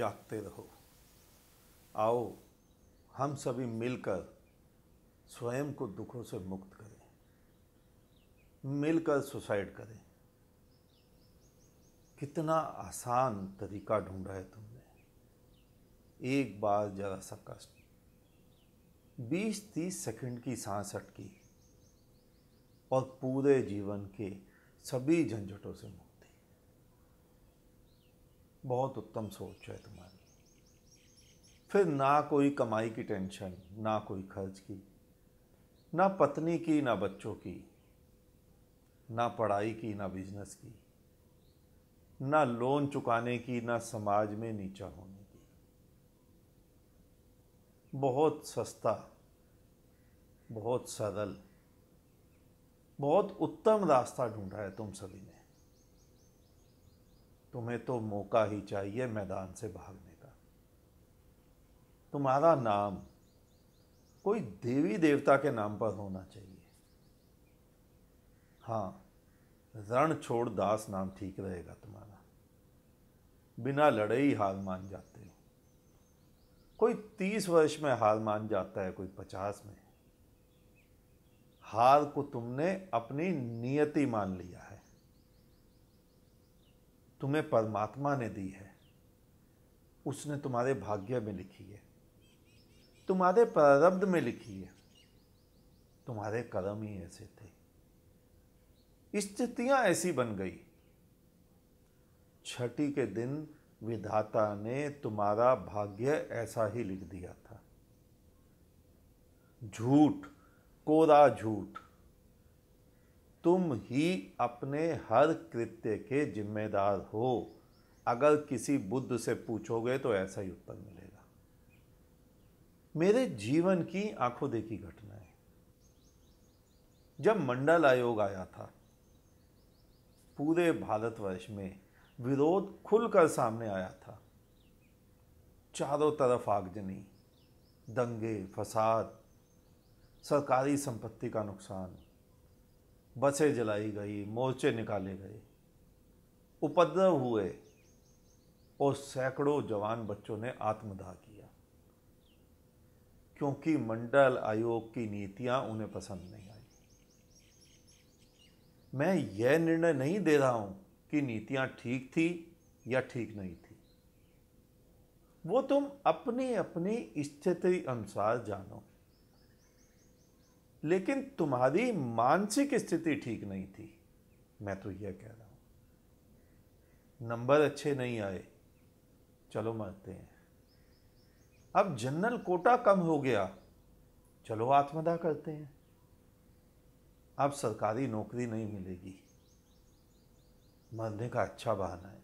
जागते रहो आओ हम सभी मिलकर स्वयं को दुखों से मुक्त करें मिलकर सुसाइड करें कितना आसान तरीका ढूंढा है तुमने एक बार ज़रा सा कष्ट बीस तीस सेकंड की सांस अटकी और पूरे जीवन के सभी झंझटों से मुक्त बहुत उत्तम सोच है तुम्हारी फिर ना कोई कमाई की टेंशन ना कोई खर्च की ना पत्नी की ना बच्चों की ना पढ़ाई की ना बिजनेस की ना लोन चुकाने की ना समाज में नीचा होने की बहुत सस्ता बहुत सरल बहुत उत्तम रास्ता ढूंढा है तुम सभी ने तुम्हें तो मौका ही चाहिए मैदान से भागने का तुम्हारा नाम कोई देवी देवता के नाम पर होना चाहिए हाँ रण छोड़ दास नाम ठीक रहेगा तुम्हारा बिना लड़े ही हार मान जाते हो कोई तीस वर्ष में हार मान जाता है कोई पचास में हार को तुमने अपनी नियति मान लिया है तुम्हें परमात्मा ने दी है उसने तुम्हारे भाग्य में लिखी है तुम्हारे प्रारब्ध में लिखी है तुम्हारे कर्म ही ऐसे थे स्थितियां ऐसी बन गई छठी के दिन विधाता ने तुम्हारा भाग्य ऐसा ही लिख दिया था झूठ कोरा झूठ तुम ही अपने हर कृत्य के जिम्मेदार हो अगर किसी बुद्ध से पूछोगे तो ऐसा ही उत्तर मिलेगा मेरे जीवन की आंखों देखी घटना है जब मंडल आयोग आया था पूरे भारतवर्ष में विरोध खुलकर सामने आया था चारों तरफ आगजनी दंगे फसाद सरकारी संपत्ति का नुकसान बसें जलाई गई मोर्चे निकाले गए उपद्रव हुए और सैकड़ों जवान बच्चों ने आत्मदाह किया क्योंकि मंडल आयोग की नीतियां उन्हें पसंद नहीं आई मैं यह निर्णय नहीं दे रहा हूं कि नीतियां ठीक थी या ठीक नहीं थी वो तुम अपनी अपनी स्थिति अनुसार जानो लेकिन तुम्हारी मानसिक स्थिति ठीक नहीं थी मैं तो यह कह रहा हूं नंबर अच्छे नहीं आए चलो मानते हैं अब जनरल कोटा कम हो गया चलो आत्मदा करते हैं अब सरकारी नौकरी नहीं मिलेगी मरने का अच्छा बहाना है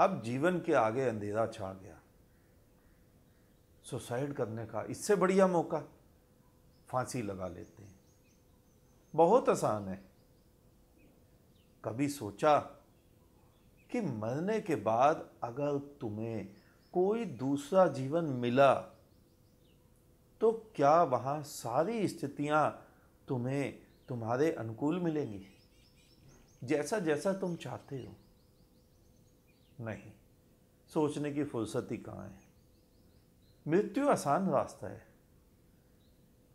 अब जीवन के आगे अंधेरा छा गया सुसाइड करने का इससे बढ़िया मौका फांसी लगा लेते हैं बहुत आसान है कभी सोचा कि मरने के बाद अगर तुम्हें कोई दूसरा जीवन मिला तो क्या वहाँ सारी स्थितियाँ तुम्हें तुम्हारे अनुकूल मिलेंगी जैसा जैसा तुम चाहते हो नहीं सोचने की फुर्सत ही कहाँ है मृत्यु आसान रास्ता है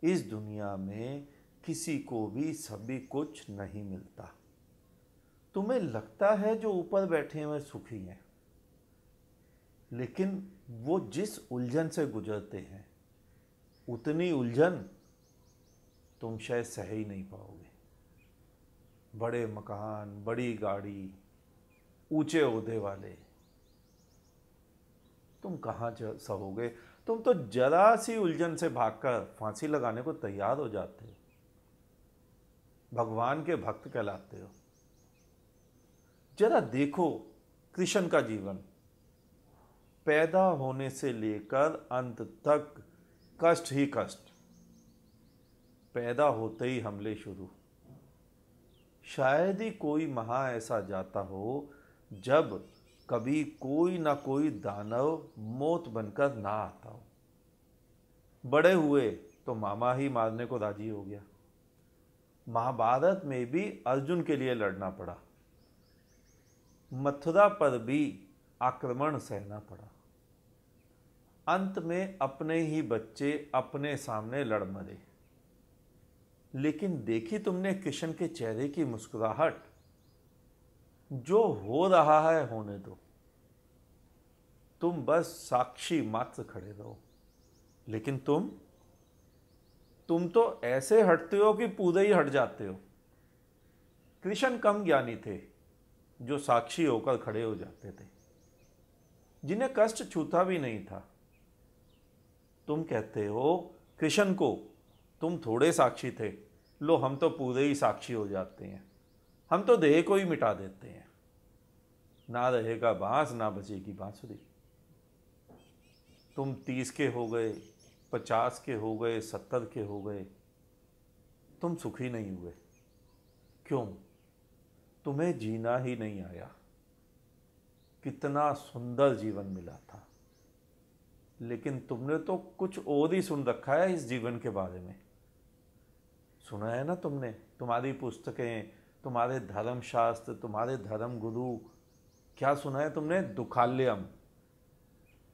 इस दुनिया में किसी को भी सभी कुछ नहीं मिलता तुम्हें लगता है जो ऊपर बैठे हुए सुखी हैं लेकिन वो जिस उलझन से गुजरते हैं उतनी उलझन तुम शायद सह ही नहीं पाओगे बड़े मकान बड़ी गाड़ी ऊंचे उहदे वाले तुम कहाँ सहोगे तुम तो जरा सी उलझन से भागकर फांसी लगाने को तैयार हो जाते हो भगवान के भक्त कहलाते हो जरा देखो कृष्ण का जीवन पैदा होने से लेकर अंत तक कष्ट ही कष्ट पैदा होते ही हमले शुरू शायद ही कोई महा ऐसा जाता हो जब कभी कोई ना कोई दानव मौत बनकर ना आता हो बड़े हुए तो मामा ही मारने को राजी हो गया महाभारत में भी अर्जुन के लिए लड़ना पड़ा मथुरा पर भी आक्रमण सहना पड़ा अंत में अपने ही बच्चे अपने सामने लड़ मरे लेकिन देखी तुमने कृष्ण के चेहरे की मुस्कुराहट जो हो रहा है होने दो तुम बस साक्षी मात्र खड़े रहो लेकिन तुम तुम तो ऐसे हटते हो कि पूरे ही हट जाते हो कृष्ण कम ज्ञानी थे जो साक्षी होकर खड़े हो जाते थे जिन्हें कष्ट छूता भी नहीं था तुम कहते हो कृष्ण को तुम थोड़े साक्षी थे लो हम तो पूरे ही साक्षी हो जाते हैं हम तो देह को ही मिटा देते हैं ना रहेगा बांस ना बचेगी बांसुरी तुम तीस के हो गए पचास के हो गए सत्तर के हो गए तुम सुखी नहीं हुए क्यों तुम्हें जीना ही नहीं आया कितना सुंदर जीवन मिला था लेकिन तुमने तो कुछ और ही सुन रखा है इस जीवन के बारे में सुना है ना तुमने तुम्हारी पुस्तकें तुम्हारे धर्मशास्त्र तुम्हारे धर्म गुरु क्या सुना है तुमने दुखाल्यम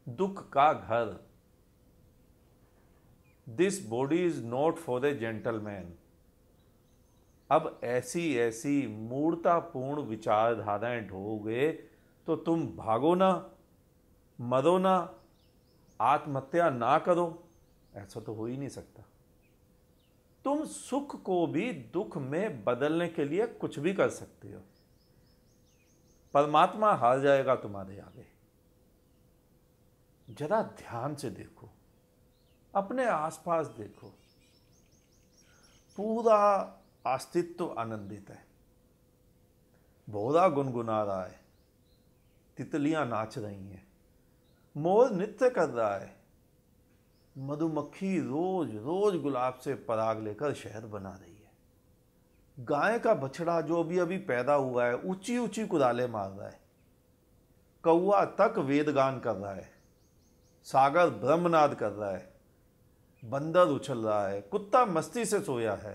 दुख का घर this body is not for a gentleman अब ऐसी ऐसी मूर्तापूर्ण विचारधाराएं ढोगे तो तुम भागो ना मरो ना आत्महत्या ना करो ऐसा तो हो ही नहीं सकता तुम सुख को भी दुख में बदलने के लिए कुछ भी कर सकते हो परमात्मा हार जाएगा तुम्हारे आगे जरा ध्यान से देखो अपने आसपास देखो पूरा अस्तित्व तो आनंदित है बोरा गुनगुना रहा है तितलियां नाच रही हैं मोर नृत्य कर रहा है मधुमक्खी रोज रोज गुलाब से पराग लेकर शहर बना रही है गाय का बछड़ा जो अभी अभी पैदा हुआ है ऊंची ऊंची कुदाले मार रहा है कौआ तक वेदगान कर रहा है सागर ब्रह्मनाद कर रहा है बंदर उछल रहा है कुत्ता मस्ती से सोया है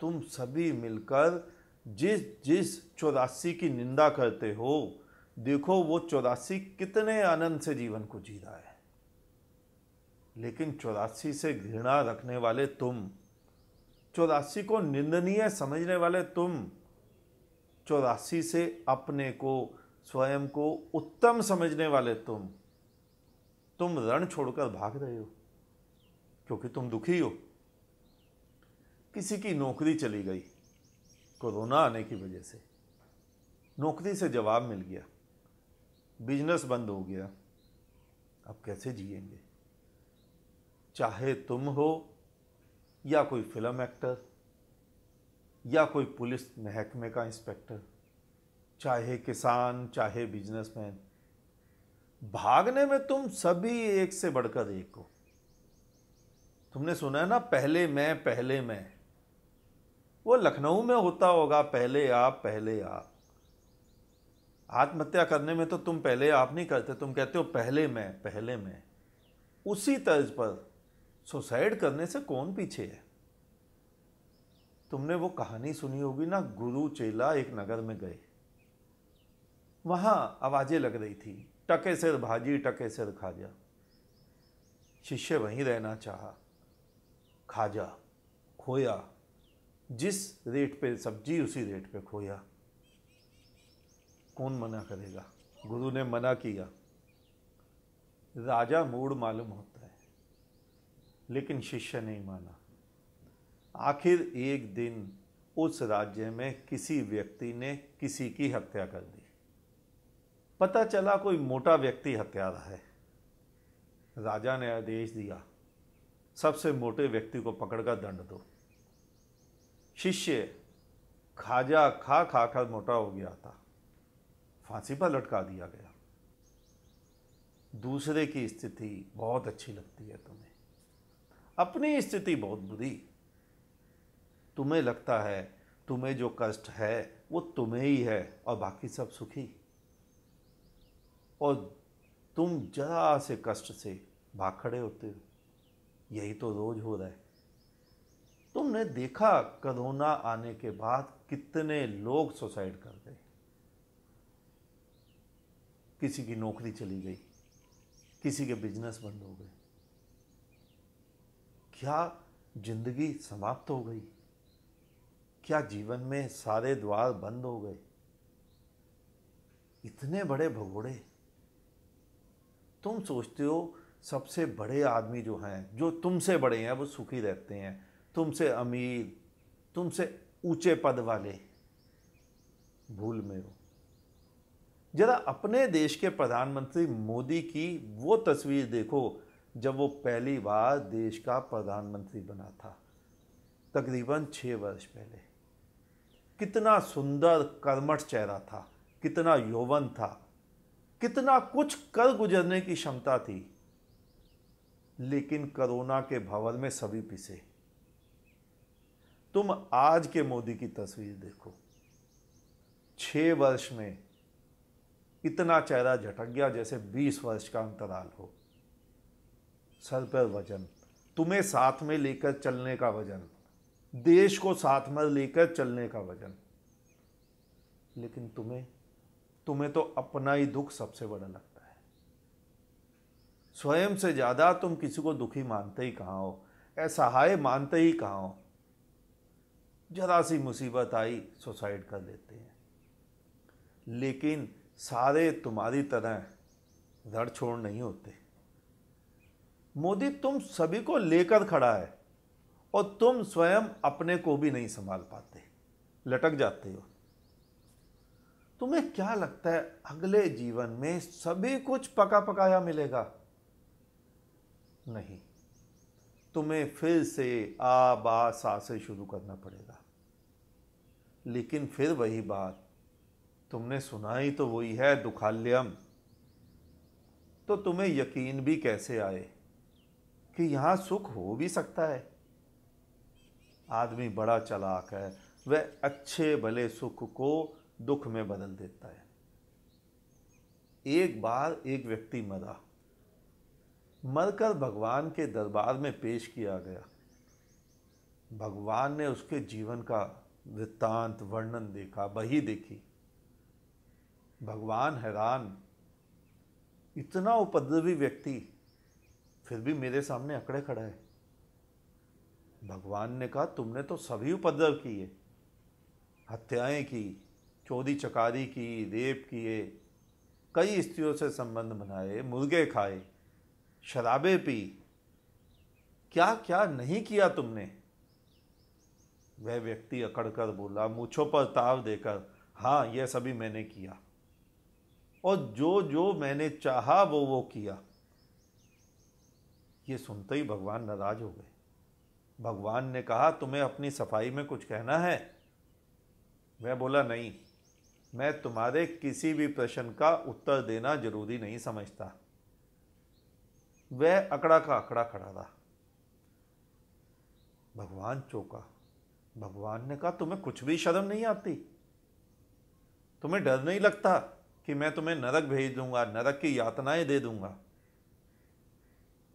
तुम सभी मिलकर जिस जिस चौरासी की निंदा करते हो देखो वो चौरासी कितने आनंद से जीवन को जी रहा है लेकिन चौरासी से घृणा रखने वाले तुम चौरासी को निंदनीय समझने वाले तुम चौरासी से अपने को स्वयं को उत्तम समझने वाले तुम तुम रण छोड़कर भाग रहे हो क्योंकि तुम दुखी हो किसी की नौकरी चली गई कोरोना आने की वजह से नौकरी से जवाब मिल गया बिजनेस बंद हो गया अब कैसे जिएंगे चाहे तुम हो या कोई फिल्म एक्टर या कोई पुलिस महकमे का इंस्पेक्टर चाहे किसान चाहे बिजनेसमैन भागने में तुम सभी एक से बढ़कर एक हो तुमने सुना है ना पहले मैं पहले मैं वो लखनऊ में होता होगा पहले आप पहले आप आत्महत्या करने में तो तुम पहले आप नहीं करते तुम कहते हो पहले मैं पहले मैं उसी तर्ज पर सुसाइड करने से कौन पीछे है तुमने वो कहानी सुनी होगी ना गुरु चेला एक नगर में गए वहां आवाज़ें लग रही थी टके सिर भाजी टके सिर खाजा शिष्य वहीं रहना चाहा खाजा खोया जिस रेट पे सब्जी उसी रेट पे खोया कौन मना करेगा गुरु ने मना किया राजा मूड मालूम होता है लेकिन शिष्य नहीं माना आखिर एक दिन उस राज्य में किसी व्यक्ति ने किसी की हत्या कर दी पता चला कोई मोटा व्यक्ति हत्यारा है राजा ने आदेश दिया सबसे मोटे व्यक्ति को पकड़कर दंड दो शिष्य खाजा खा खा कर मोटा हो गया था फांसी पर लटका दिया गया दूसरे की स्थिति बहुत अच्छी लगती है तुम्हें अपनी स्थिति बहुत बुरी तुम्हें लगता है तुम्हें जो कष्ट है वो तुम्हें ही है और बाकी सब सुखी और तुम जरा से कष्ट से भाग खड़े होते हो यही तो रोज हो रहा है तुमने देखा कोरोना आने के बाद कितने लोग सुसाइड कर गए किसी की नौकरी चली गई किसी के बिजनेस बंद हो गए क्या जिंदगी समाप्त हो गई क्या जीवन में सारे द्वार बंद हो गए इतने बड़े भगोड़े तुम सोचते हो सबसे बड़े आदमी जो हैं जो तुमसे बड़े हैं वो सुखी रहते हैं तुमसे अमीर तुमसे ऊंचे पद वाले भूल में हो जरा अपने देश के प्रधानमंत्री मोदी की वो तस्वीर देखो जब वो पहली बार देश का प्रधानमंत्री बना था तकरीबन छः वर्ष पहले कितना सुंदर कर्मठ चेहरा था कितना यौवन था कितना कुछ कर गुजरने की क्षमता थी लेकिन कोरोना के भवन में सभी पिसे तुम आज के मोदी की तस्वीर देखो छह वर्ष में इतना चेहरा झटक गया जैसे बीस वर्ष का अंतराल हो सर पर वजन तुम्हें साथ में लेकर चलने का वजन देश को साथ में लेकर चलने का वजन लेकिन तुम्हें तुम्हें तो अपना ही दुख सबसे बड़ा लगता है स्वयं से ज़्यादा तुम किसी को दुखी मानते ही कहाँ हो असहाय मानते ही कहाँ हो जरा सी मुसीबत आई सुसाइड कर लेते हैं लेकिन सारे तुम्हारी तरह धड़ छोड़ नहीं होते मोदी तुम सभी को लेकर खड़ा है और तुम स्वयं अपने को भी नहीं संभाल पाते लटक जाते हो तुम्हें क्या लगता है अगले जीवन में सभी कुछ पका पकाया मिलेगा नहीं तुम्हें फिर से आ बा सा से शुरू करना पड़ेगा लेकिन फिर वही बात तुमने सुनाई तो वही है दुखाल्यम तो तुम्हें यकीन भी कैसे आए कि यहां सुख हो भी सकता है आदमी बड़ा चलाक है वह अच्छे भले सुख को दुख में बदल देता है एक बार एक व्यक्ति मरा मरकर भगवान के दरबार में पेश किया गया भगवान ने उसके जीवन का वृत्तांत वर्णन देखा बही देखी भगवान हैरान इतना उपद्रवी व्यक्ति फिर भी मेरे सामने अकड़े खड़ा है भगवान ने कहा तुमने तो सभी उपद्रव किए हत्याएं की चौधरी चकारी की रेप किए कई स्त्रियों से संबंध बनाए मुर्गे खाए शराबे पी क्या क्या नहीं किया तुमने वह व्यक्ति अकड़ कर बोला मूछों पर ताव देकर हाँ यह सभी मैंने किया और जो जो मैंने चाहा वो वो किया ये सुनते ही भगवान नाराज हो गए भगवान ने कहा तुम्हें अपनी सफाई में कुछ कहना है वह बोला नहीं मैं तुम्हारे किसी भी प्रश्न का उत्तर देना जरूरी नहीं समझता वह अकड़ा का अकड़ा खड़ा रहा भगवान चौका भगवान ने कहा तुम्हें कुछ भी शर्म नहीं आती तुम्हें डर नहीं लगता कि मैं तुम्हें नरक भेज दूंगा नरक की यातनाएं दे दूंगा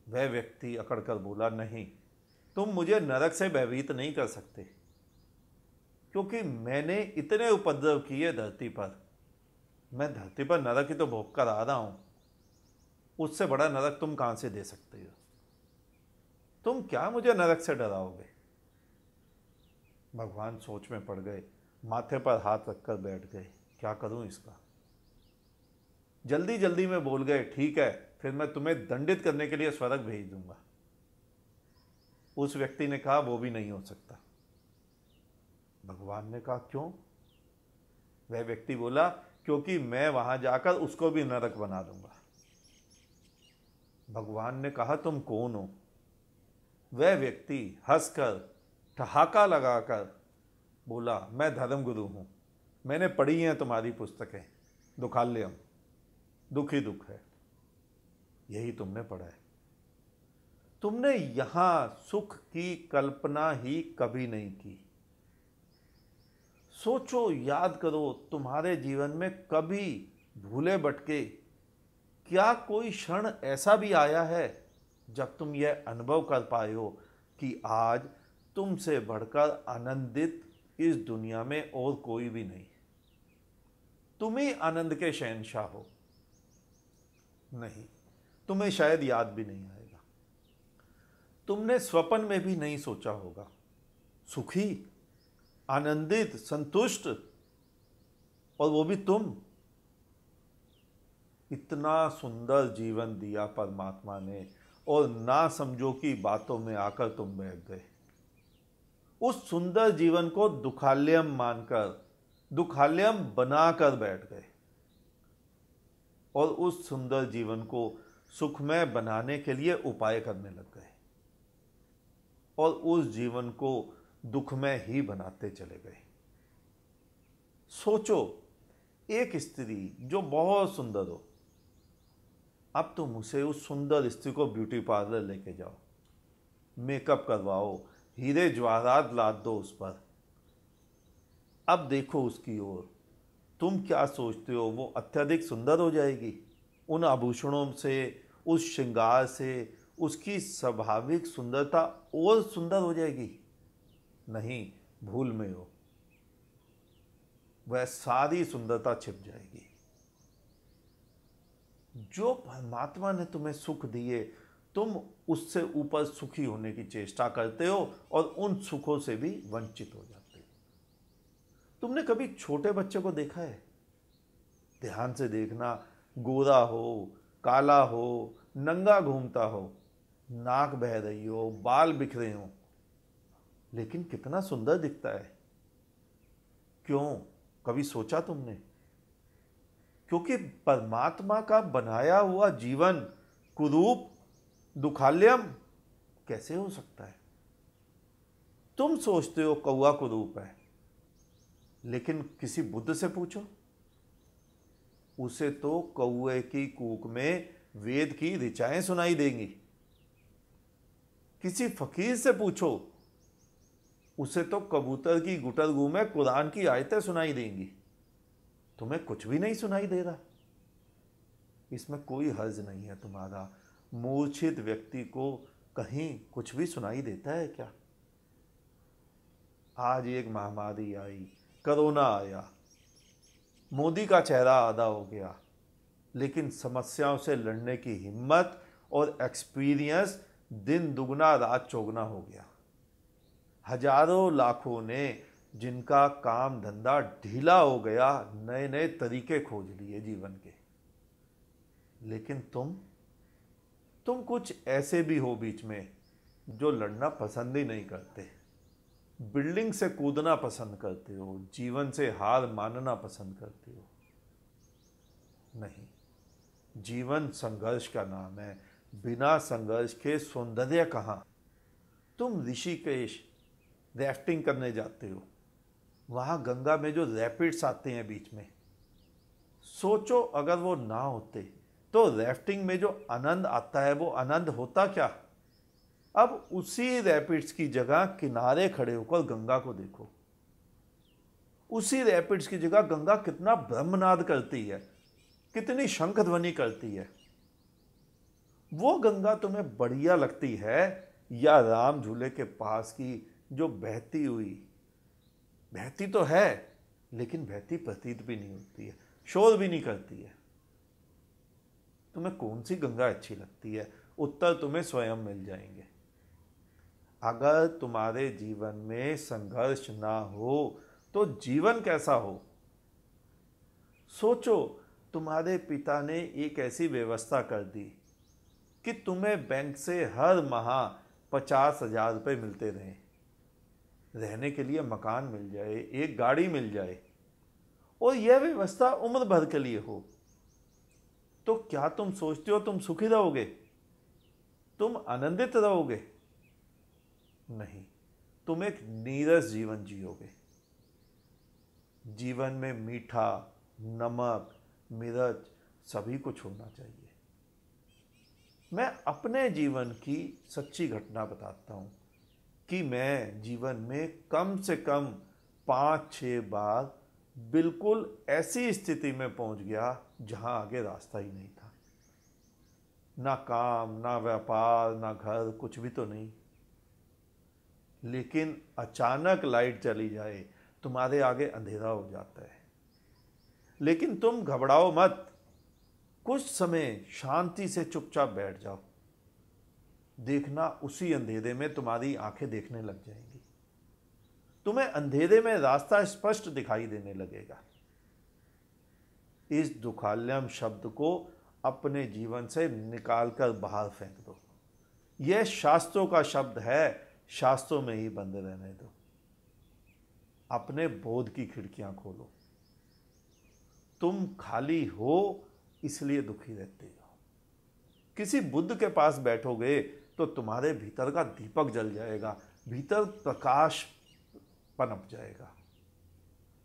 वह व्यक्ति अकड़ कर बोला नहीं तुम मुझे नरक से भयभीत नहीं कर सकते क्योंकि मैंने इतने उपद्रव किए धरती पर मैं धरती पर नरक ही तो भोग कर आ रहा हूं उससे बड़ा नरक तुम कहां से दे सकते हो तुम क्या मुझे नरक से डराओगे भगवान सोच में पड़ गए माथे पर हाथ रखकर बैठ गए क्या करूं इसका जल्दी जल्दी में बोल गए ठीक है फिर मैं तुम्हें दंडित करने के लिए स्वर्ग भेज दूंगा उस व्यक्ति ने कहा वो भी नहीं हो सकता भगवान ने कहा क्यों वह व्यक्ति बोला क्योंकि मैं वहां जाकर उसको भी नरक बना दूंगा भगवान ने कहा तुम कौन हो वह व्यक्ति हंसकर ठहाका लगाकर बोला मैं धर्मगुरु हूं मैंने पढ़ी हैं तुम्हारी पुस्तकें दुखाल्यम दुखी दुख है यही तुमने पढ़ा है तुमने यहां सुख की कल्पना ही कभी नहीं की सोचो याद करो तुम्हारे जीवन में कभी भूले भटके क्या कोई क्षण ऐसा भी आया है जब तुम यह अनुभव कर पाए हो कि आज तुमसे बढ़कर आनंदित इस दुनिया में और कोई भी नहीं तुम ही आनंद के शहनशाह हो नहीं तुम्हें शायद याद भी नहीं आएगा तुमने स्वपन में भी नहीं सोचा होगा सुखी आनंदित संतुष्ट और वो भी तुम इतना सुंदर जीवन दिया परमात्मा ने और ना समझो कि बातों में आकर तुम बैठ गए उस सुंदर जीवन को दुखालयम मानकर दुखालयम बनाकर बैठ गए और उस सुंदर जीवन को सुखमय बनाने के लिए उपाय करने लग गए और उस जीवन को दुखमय ही बनाते चले गए सोचो एक स्त्री जो बहुत सुंदर हो अब तुम उसे उस सुंदर स्त्री को ब्यूटी पार्लर लेके जाओ मेकअप करवाओ हीरे जवाहरात लाद दो उस पर अब देखो उसकी ओर तुम क्या सोचते हो वो अत्यधिक सुंदर हो जाएगी उन आभूषणों से उस श्रृंगार से उसकी स्वाभाविक सुंदरता और सुंदर हो जाएगी नहीं भूल में हो वह सारी सुंदरता छिप जाएगी जो परमात्मा ने तुम्हें सुख दिए तुम उससे ऊपर सुखी होने की चेष्टा करते हो और उन सुखों से भी वंचित हो जाते हो तुमने कभी छोटे बच्चे को देखा है ध्यान से देखना गोरा हो काला हो नंगा घूमता हो नाक बह रही हो बाल बिखरे हों लेकिन कितना सुंदर दिखता है क्यों कभी सोचा तुमने क्योंकि परमात्मा का बनाया हुआ जीवन कुरूप दुखालयम कैसे हो सकता है तुम सोचते हो कौआ कुरूप है लेकिन किसी बुद्ध से पूछो उसे तो कौए की कूक में वेद की ऋचाएं सुनाई देंगी किसी फकीर से पूछो उसे तो कबूतर की गुटर गु में कुरान की आयतें सुनाई देंगी तुम्हें कुछ भी नहीं सुनाई दे रहा इसमें कोई हर्ज नहीं है तुम्हारा मूर्छित व्यक्ति को कहीं कुछ भी सुनाई देता है क्या आज एक महामारी आई करोना आया मोदी का चेहरा आधा हो गया लेकिन समस्याओं से लड़ने की हिम्मत और एक्सपीरियंस दिन दुगना रात चौगना हो गया हजारों लाखों ने जिनका काम धंधा ढीला हो गया नए नए तरीके खोज लिए जीवन के लेकिन तुम तुम कुछ ऐसे भी हो बीच में जो लड़ना पसंद ही नहीं करते बिल्डिंग से कूदना पसंद करते हो जीवन से हार मानना पसंद करते हो नहीं जीवन संघर्ष का नाम है बिना संघर्ष के सौंदर्य कहाँ तुम ऋषिकेश रैफ्टिंग करने जाते हो वहाँ गंगा में जो रैपिड्स आते हैं बीच में सोचो अगर वो ना होते तो रैफ्टिंग में जो आनंद आता है वो आनंद होता क्या अब उसी रैपिड्स की जगह किनारे खड़े होकर गंगा को देखो उसी रैपिड्स की जगह गंगा कितना ब्रह्मनाद करती है कितनी शंख ध्वनि करती है वो गंगा तुम्हें बढ़िया लगती है या राम झूले के पास की जो बहती हुई बहती तो है लेकिन बहती प्रतीत भी नहीं होती है शोर भी नहीं करती है तुम्हें कौन सी गंगा अच्छी लगती है उत्तर तुम्हें स्वयं मिल जाएंगे अगर तुम्हारे जीवन में संघर्ष ना हो तो जीवन कैसा हो सोचो तुम्हारे पिता ने एक ऐसी व्यवस्था कर दी कि तुम्हें बैंक से हर माह पचास हजार रुपये मिलते रहें रहने के लिए मकान मिल जाए एक गाड़ी मिल जाए और यह व्यवस्था उम्र भर के लिए हो तो क्या तुम सोचते हो तुम सुखी रहोगे तुम आनंदित रहोगे नहीं तुम एक नीरस जीवन जियोगे जीवन में मीठा नमक मिर्च सभी कुछ होना चाहिए मैं अपने जीवन की सच्ची घटना बताता हूँ कि मैं जीवन में कम से कम पाँच छः बार बिल्कुल ऐसी स्थिति में पहुंच गया जहां आगे रास्ता ही नहीं था ना काम ना व्यापार ना घर कुछ भी तो नहीं लेकिन अचानक लाइट चली जाए तुम्हारे आगे अंधेरा हो जाता है लेकिन तुम घबराओ मत कुछ समय शांति से चुपचाप बैठ जाओ देखना उसी अंधेरे में तुम्हारी आंखें देखने लग जाएंगी तुम्हें अंधेरे में रास्ता स्पष्ट दिखाई देने लगेगा इस दुखालयम शब्द को अपने जीवन से निकाल कर बाहर फेंक दो यह शास्त्रों का शब्द है शास्त्रों में ही बंद रहने दो अपने बोध की खिड़कियां खोलो तुम खाली हो इसलिए दुखी रहते हो किसी बुद्ध के पास बैठोगे तो तुम्हारे भीतर का दीपक जल जाएगा भीतर प्रकाश पनप जाएगा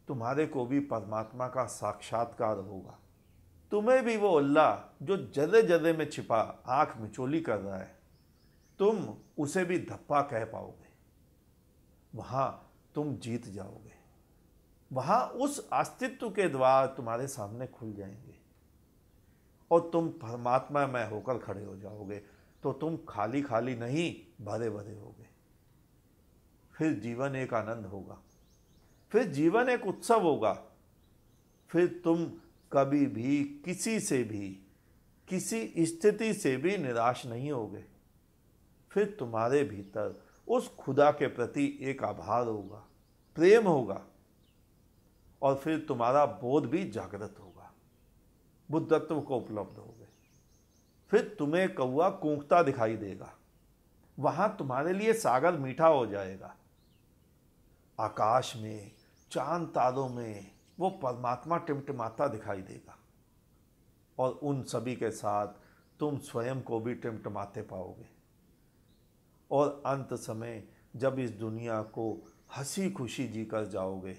तुम्हारे को भी परमात्मा का साक्षात्कार होगा तुम्हें भी वो अल्लाह जो जदे जदे में छिपा आंख मिचोली कर रहा है तुम उसे भी धप्पा कह पाओगे वहां तुम जीत जाओगे वहां उस अस्तित्व के द्वार तुम्हारे सामने खुल जाएंगे और तुम परमात्मा में होकर खड़े हो जाओगे तो तुम खाली खाली नहीं भरे भरे हो फिर जीवन एक आनंद होगा फिर जीवन एक उत्सव होगा फिर तुम कभी भी किसी से भी किसी स्थिति से भी निराश नहीं होगे फिर तुम्हारे भीतर उस खुदा के प्रति एक आभार होगा प्रेम होगा और फिर तुम्हारा बोध भी जागृत होगा बुद्धत्व को उपलब्ध होगा फिर तुम्हें कौआ कूंकता दिखाई देगा वहां तुम्हारे लिए सागर मीठा हो जाएगा आकाश में चांद तारों में वो परमात्मा टिमटिमाता दिखाई देगा और उन सभी के साथ तुम स्वयं को भी टिमटिमाते पाओगे और अंत समय जब इस दुनिया को हंसी खुशी जी कर जाओगे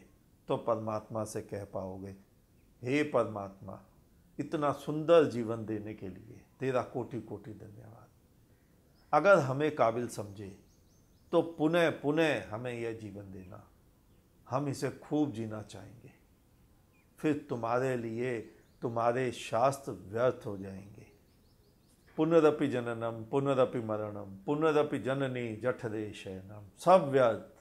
तो परमात्मा से कह पाओगे हे परमात्मा इतना सुंदर जीवन देने के लिए तेरा कोटि कोटि धन्यवाद अगर हमें काबिल समझे तो पुनः पुनः हमें यह जीवन देना हम इसे खूब जीना चाहेंगे फिर तुम्हारे लिए तुम्हारे शास्त्र व्यर्थ हो जाएंगे पुनरपि जननम पुनरपि मरणम पुनरपि जननी जठरे शयनम सब व्यर्थ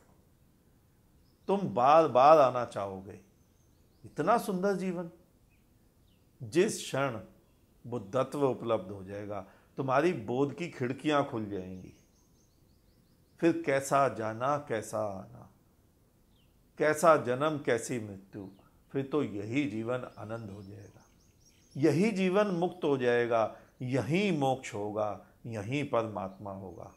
तुम बार बार आना चाहोगे इतना सुंदर जीवन जिस क्षण बुद्धत्व उपलब्ध हो जाएगा तुम्हारी बोध की खिड़कियां खुल जाएंगी फिर कैसा जाना कैसा आना कैसा जन्म कैसी मृत्यु फिर तो यही जीवन आनंद हो जाएगा यही जीवन मुक्त हो जाएगा यही मोक्ष होगा यही परमात्मा होगा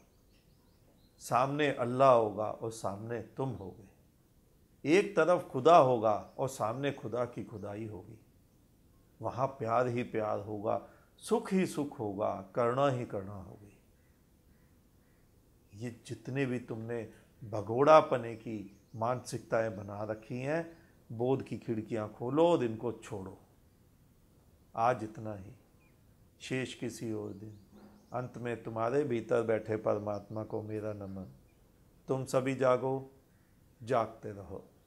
सामने अल्लाह होगा और सामने तुम होगे एक तरफ खुदा होगा और सामने खुदा की खुदाई होगी वहाँ प्यार ही प्यार होगा सुख ही सुख होगा करना ही करना होगी ये जितने भी तुमने भगोड़ापने की मानसिकताएं बना रखी हैं बोध की खिड़कियां खोलो और इनको छोड़ो आज इतना ही शेष किसी और दिन अंत में तुम्हारे भीतर बैठे परमात्मा को मेरा नमन तुम सभी जागो जागते रहो